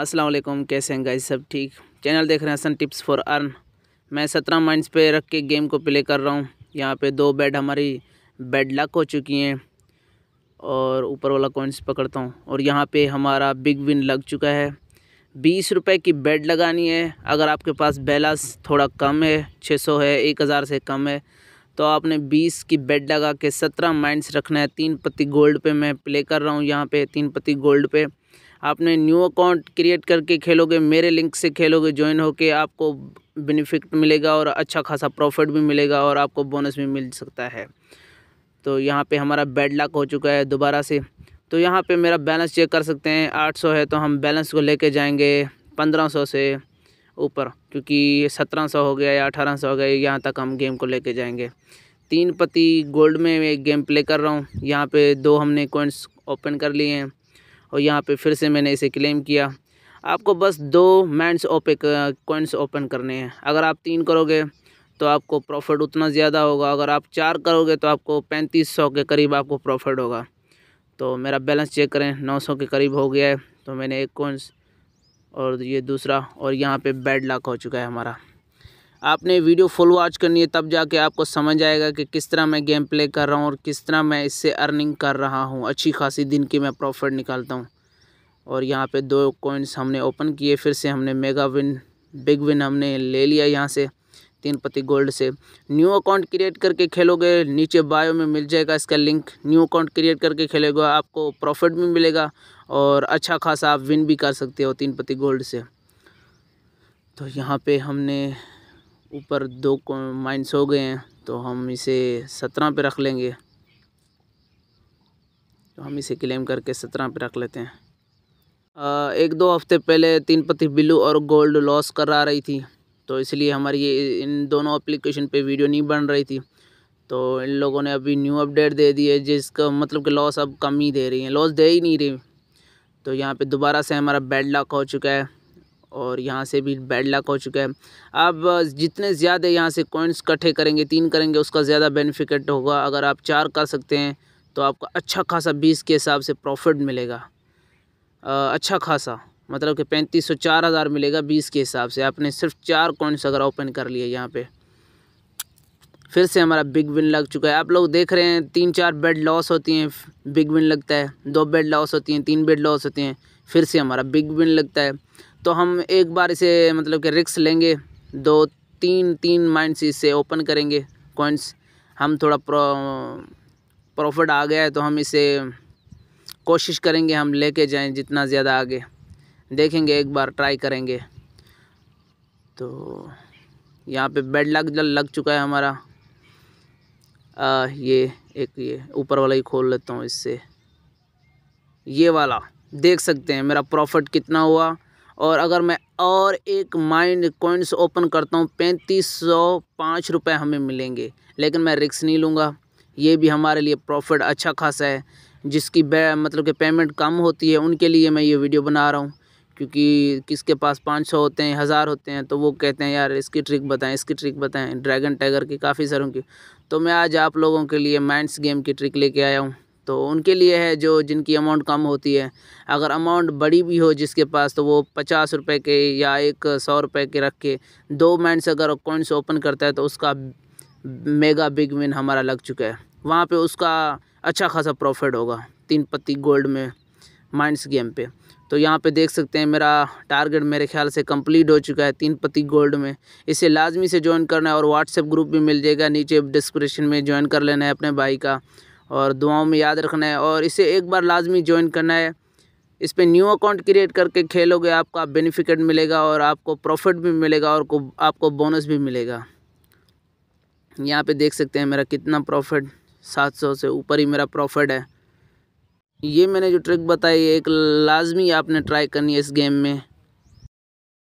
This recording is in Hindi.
असलम कैसे हैं गाइस सब ठीक चैनल देख रहे हैं हसन टिप्स फॉर अर्न मैं सत्रह माइंड्स पे रख के गेम को प्ले कर रहा हूँ यहाँ पे दो बेड हमारी बेड लक हो चुकी हैं और ऊपर वाला कॉइंस पकड़ता हूँ और यहाँ पे हमारा बिग विन लग चुका है बीस रुपये की बेड लगानी है अगर आपके पास बैलेंस थोड़ा कम है छः सौ है एक हज़ार से कम है तो आपने बीस की बेड लगा के सत्रह माइंड्स रखना है तीन पत्ती गोल्ड पे मैं प्ले कर रहा हूँ यहाँ पे तीन पत्ती गोल्ड पे आपने न्यू अकाउंट क्रिएट करके खेलोगे मेरे लिंक से खेलोगे ज्वाइन होके आपको बेनिफिट मिलेगा और अच्छा खासा प्रॉफिट भी मिलेगा और आपको बोनस भी मिल सकता है तो यहाँ पे हमारा बैड लक हो चुका है दोबारा से तो यहाँ पे मेरा बैलेंस चेक कर सकते हैं 800 है तो हम बैलेंस को लेके जाएंगे 1500 से ऊपर क्योंकि 1700 हो गया या सौ हो गया यहाँ तक हम गेम को लेके जाएंगे तीन पति गोल्ड में एक गेम प्ले कर रहा हूँ यहाँ पे दो हमने कॉइन्स ओपन कर लिए हैं और यहाँ पे फिर से मैंने इसे क्लेम किया आपको बस दो मैंट्स ओपे कोइंस ओपन करने हैं अगर आप तीन करोगे तो आपको प्रॉफिट उतना ज़्यादा होगा अगर आप चार करोगे तो आपको पैंतीस सौ के करीब आपको प्रॉफिट होगा तो मेरा बैलेंस चेक करें नौ सौ के करीब हो गया है तो मैंने एक कोइंस और ये दूसरा और यहाँ पे बैड लाख हो चुका है हमारा आपने वीडियो फुल वॉच करनी है तब जाके आपको समझ आएगा कि किस तरह मैं गेम प्ले कर रहा हूँ और किस तरह मैं इससे अर्निंग कर रहा हूँ अच्छी खासी दिन की मैं प्रॉफिट निकालता हूँ और यहाँ पे दो कॉइन्स हमने ओपन किए फिर से हमने मेगा विन बिग विन हमने ले लिया यहाँ से तीन पति गोल्ड से न्यू अकाउंट क्रिएट करके खेलोगे नीचे बायो में मिल जाएगा इसका लिंक न्यू अकाउंट क्रिएट करके खेलोगे आपको प्रॉफिट भी मिलेगा और अच्छा खासा आप विन भी कर सकते हो तीन पति गोल्ड से तो यहाँ पे हमने ऊपर दो माइंस हो गए हैं तो हम इसे सत्रह पे रख लेंगे तो हम इसे क्लेम करके सत्रह पे रख लेते हैं आ, एक दो हफ्ते पहले तीन पति बिल्लू और गोल्ड लॉस करा रही थी तो इसलिए हमारी ये इन दोनों एप्लीकेशन पे वीडियो नहीं बन रही थी तो इन लोगों ने अभी न्यू अपडेट दे दी है जिसका मतलब कि लॉस अब कम ही दे रही है लॉस दे ही नहीं रही तो यहाँ पे दोबारा से हमारा बैड लक हो चुका है और यहाँ से भी बैड लक हो चुका है अब जितने ज़्यादा यहाँ से कॉइन्स इकट्ठे करेंगे तीन करेंगे उसका ज़्यादा बेनिफिट होगा अगर आप चार कर सकते हैं तो आपको अच्छा खासा बीस के हिसाब से प्रॉफिट मिलेगा अच्छा खासा मतलब कि पैंतीस सौ चार हज़ार मिलेगा बीस के हिसाब से आपने सिर्फ चार कॉइन्स अगर ओपन कर लिए यहाँ पे फिर से हमारा बिग विन लग चुका है आप लोग देख रहे हैं तीन चार बेड लॉस होती हैं बिग विन लगता है दो बेड लॉस होती हैं तीन बेड लॉस होती हैं फिर से हमारा बिग विन लगता है तो हम एक बार इसे मतलब कि रिक्स लेंगे दो तीन तीन माइंड्स इसे ओपन करेंगे कॉइन्स हम थोड़ा प्रॉफिट आ गया है तो हम इसे कोशिश करेंगे हम लेके जाएं जितना ज़्यादा आगे देखेंगे एक बार ट्राई करेंगे तो यहाँ पे बेड लग लग चुका है हमारा आ, ये एक ये ऊपर वाला ही खोल लेता हूँ इससे ये वाला देख सकते हैं मेरा प्रॉफिट कितना हुआ और अगर मैं और एक माइंड कॉइन्स ओपन करता हूँ पैंतीस सौ पाँच रुपये हमें मिलेंगे लेकिन मैं रिक्स नहीं लूँगा ये भी हमारे लिए प्रॉफिट अच्छा खासा है जिसकी मतलब कि पेमेंट कम होती है उनके लिए मैं ये वीडियो बना रहा हूँ क्योंकि किसके पास पाँच सौ होते हैं हज़ार होते हैं तो वो कहते हैं यार इसकी ट्रिक बताएं इसकी ट्रिक बताएं ड्रैगन टाइगर की काफ़ी सारों की तो मैं आज आप लोगों के लिए माइंड्स गेम की ट्रिक लेके आया हूँ तो उनके लिए है जो जिनकी अमाउंट कम होती है अगर अमाउंट बड़ी भी हो जिसके पास तो वो पचास रुपये के या एक सौ रुपये के रख के दो माइंड से अगर कॉइन्स ओपन करता है तो उसका मेगा बिग विन हमारा लग चुका है वहाँ पे उसका अच्छा खासा प्रॉफिट होगा तीन पत्ती गोल्ड में माइंड्स गेम पे तो यहाँ पे देख सकते हैं मेरा टारगेट मेरे ख्याल से कंप्लीट हो चुका है तीन पत्ती गोल्ड में इसे लाजमी से ज्वाइन करना है और व्हाट्सएप ग्रुप भी मिल जाएगा नीचे डिस्क्रिप्शन में ज्वाइन कर लेना है अपने भाई का और दुआओं में याद रखना है और इसे एक बार लाजमी ज्वाइन करना है इस पर न्यू अकाउंट क्रिएट करके खेलोगे आपका बेनिफिकेट मिलेगा और आपको प्रॉफिट भी मिलेगा और आपको बोनस भी मिलेगा यहाँ पे देख सकते हैं मेरा कितना प्रॉफिट 700 से ऊपर ही मेरा प्रॉफिट है ये मैंने जो ट्रिक बताई एक लाजमी आपने ट्राई करनी है इस गेम में